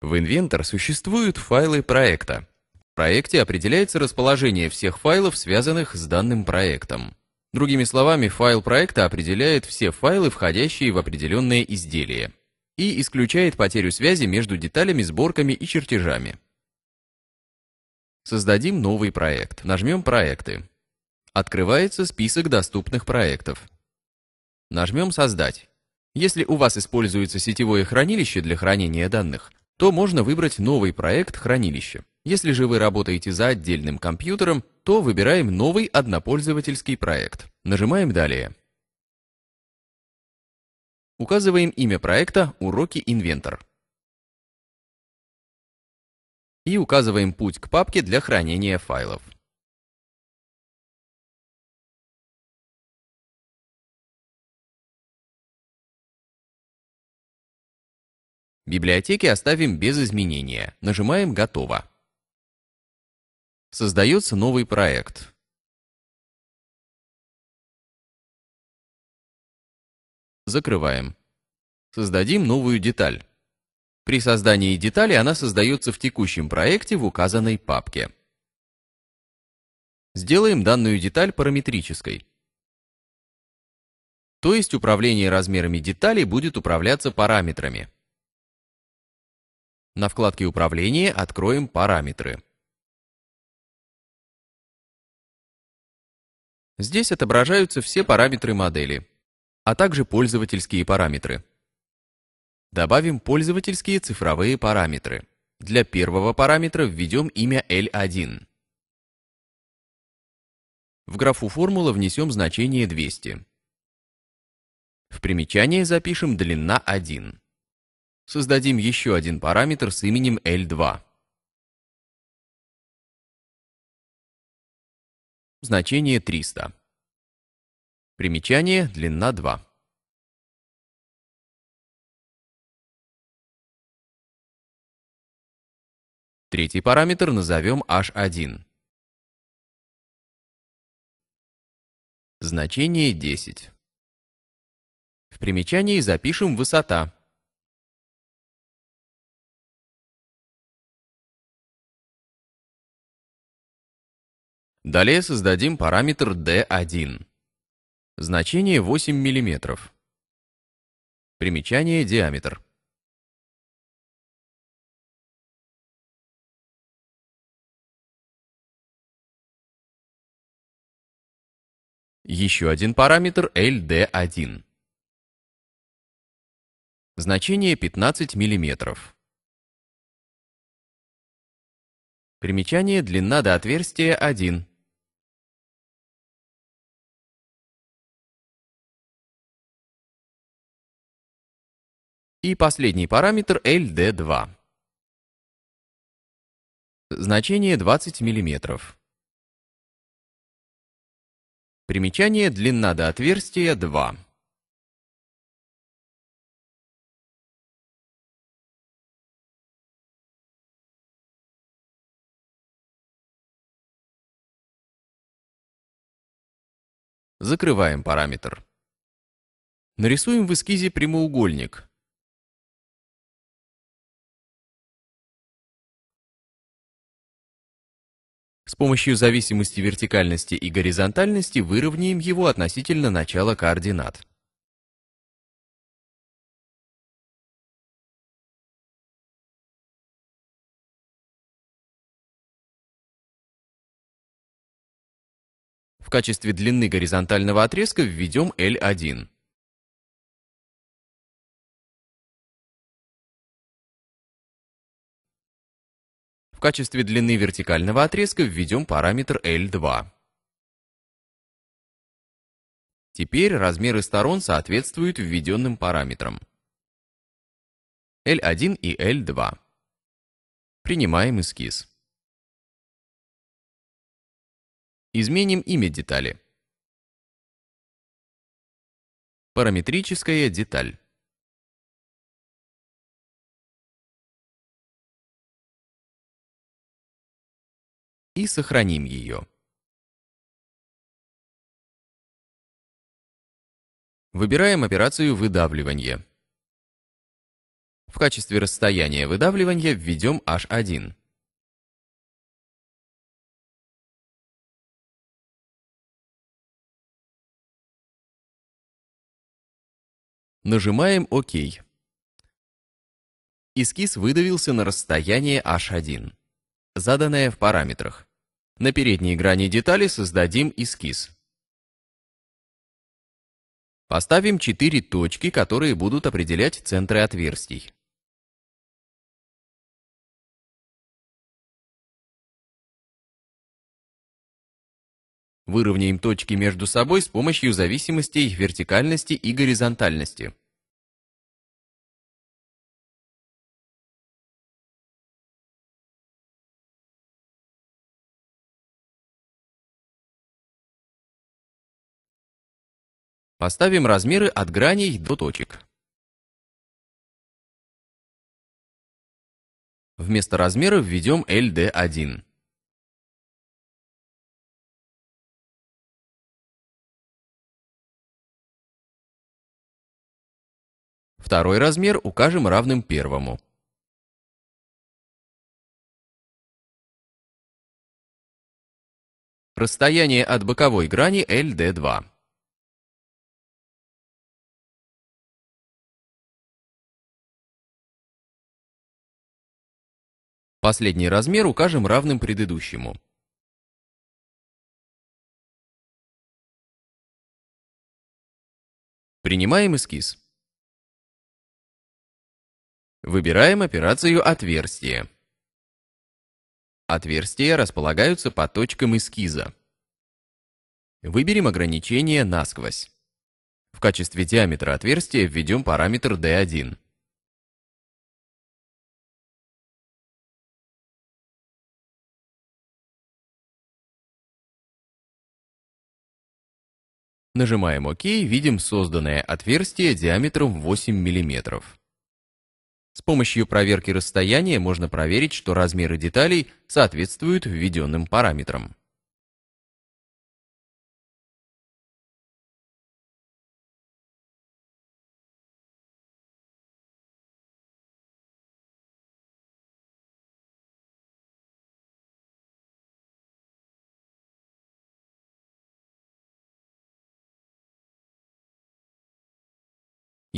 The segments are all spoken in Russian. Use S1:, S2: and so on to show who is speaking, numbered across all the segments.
S1: В Inventor существуют файлы проекта. В проекте определяется расположение всех файлов, связанных с данным проектом. Другими словами, файл проекта определяет все файлы, входящие в определенное изделие, и исключает потерю связи между деталями, сборками и чертежами. Создадим новый проект. Нажмем «Проекты». Открывается список доступных проектов. Нажмем «Создать». Если у вас используется сетевое хранилище для хранения данных, то можно выбрать новый проект хранилища. Если же вы работаете за отдельным компьютером, то выбираем новый однопользовательский проект. Нажимаем «Далее». Указываем имя проекта «Уроки инвентор». И указываем путь к папке для хранения файлов.
S2: Библиотеки оставим без изменения. Нажимаем «Готово». Создается новый проект.
S1: Закрываем. Создадим новую деталь. При создании детали она создается в текущем проекте в указанной папке. Сделаем данную деталь параметрической. То есть управление размерами деталей будет управляться параметрами. На вкладке «Управление» откроем «Параметры». Здесь отображаются все параметры модели, а также пользовательские параметры. Добавим пользовательские цифровые параметры. Для первого параметра введем имя L1. В графу «Формула» внесем значение 200. В примечание запишем «Длина 1» создадим еще один параметр с именем L2.
S2: Значение 300. Примечание, длина 2. Третий параметр назовем h1. Значение 10. В примечании запишем высота
S1: Далее создадим параметр D1. Значение 8 мм. Примечание диаметр.
S2: Еще один параметр LD1. Значение 15 мм. Примечание длина до отверстия 1 и последний параметр LD2. Значение 20 мм. Примечание длина до отверстия 2. Закрываем параметр. Нарисуем в эскизе прямоугольник,
S1: помощью зависимости вертикальности и горизонтальности выровняем его относительно начала координат.
S2: В качестве длины горизонтального отрезка введем L1.
S1: В качестве длины вертикального отрезка введем параметр L2. Теперь размеры сторон соответствуют введенным параметрам. L1 и L2.
S2: Принимаем эскиз. Изменим имя детали. Параметрическая деталь. и сохраним ее. Выбираем операцию выдавливания. В качестве расстояния выдавливания введем H1.
S1: Нажимаем ОК. Эскиз выдавился на расстояние H1, заданное в параметрах. На передней грани детали создадим эскиз. Поставим 4 точки, которые будут определять центры отверстий.
S2: Выровняем точки между собой с помощью зависимостей вертикальности и горизонтальности. Поставим размеры от граней до точек. Вместо размера введем LD1. Второй размер укажем равным первому. Расстояние от боковой грани LD2. Последний размер укажем равным предыдущему.
S1: Принимаем эскиз. Выбираем операцию «Отверстие». Отверстия располагаются по точкам эскиза. Выберем ограничение «Насквозь». В качестве диаметра отверстия введем параметр D1. Нажимаем ОК, видим созданное отверстие диаметром 8 мм. С помощью проверки расстояния можно проверить, что размеры деталей соответствуют введенным параметрам.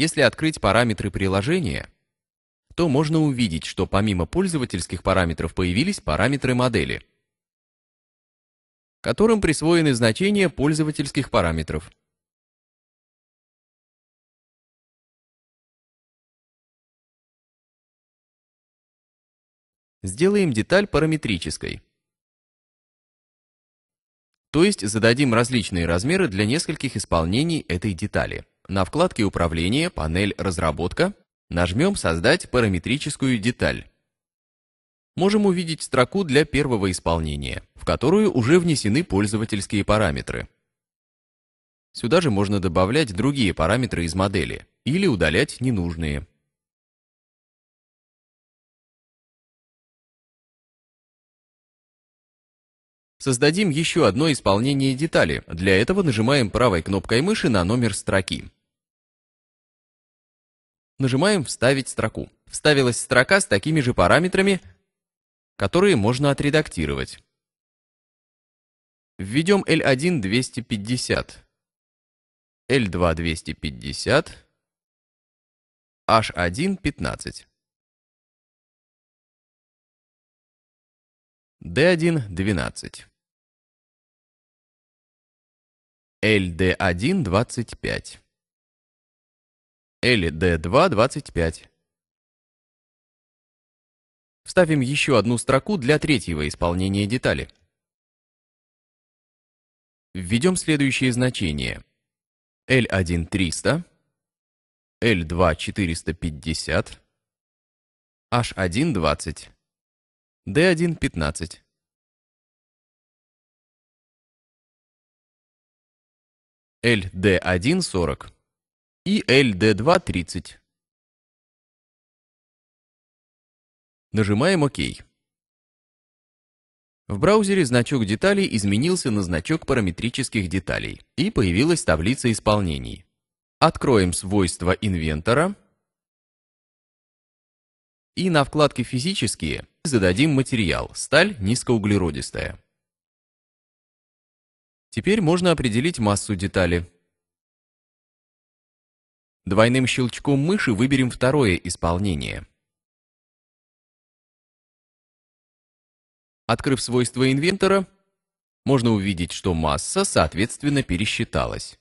S1: Если открыть параметры приложения, то можно увидеть, что помимо пользовательских параметров появились параметры модели, которым присвоены значения пользовательских параметров. Сделаем деталь параметрической. То есть зададим различные размеры для нескольких исполнений этой детали. На вкладке «Управление», панель «Разработка» нажмем «Создать параметрическую деталь». Можем увидеть строку для первого исполнения, в которую уже внесены пользовательские параметры. Сюда же можно добавлять другие параметры из модели или удалять ненужные. Создадим еще одно исполнение детали. Для этого нажимаем правой кнопкой мыши на номер строки. Нажимаем «Вставить строку». Вставилась строка с такими же параметрами, которые можно отредактировать. Введем L1 250, L2 250, H1 15,
S2: D1 12, LD1 25. Или D2-25.
S1: Вставим еще одну строку для третьего исполнения детали. Введем следующие значения. L1 300, L2 450, H1
S2: 20, D1 15. LD1 40 и LD230.
S1: Нажимаем ОК. В браузере значок деталей изменился на значок параметрических деталей и появилась таблица исполнений. Откроем свойства инвентора и на вкладке «Физические» зададим материал «Сталь низкоуглеродистая». Теперь можно определить массу детали. Двойным щелчком мыши выберем второе исполнение.
S2: Открыв свойства инвентора, можно увидеть, что масса, соответственно, пересчиталась.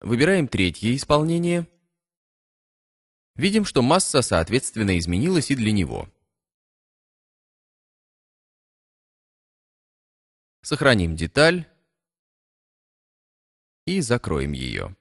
S2: Выбираем третье исполнение. Видим, что масса, соответственно, изменилась и для него. Сохраним деталь и закроем ее.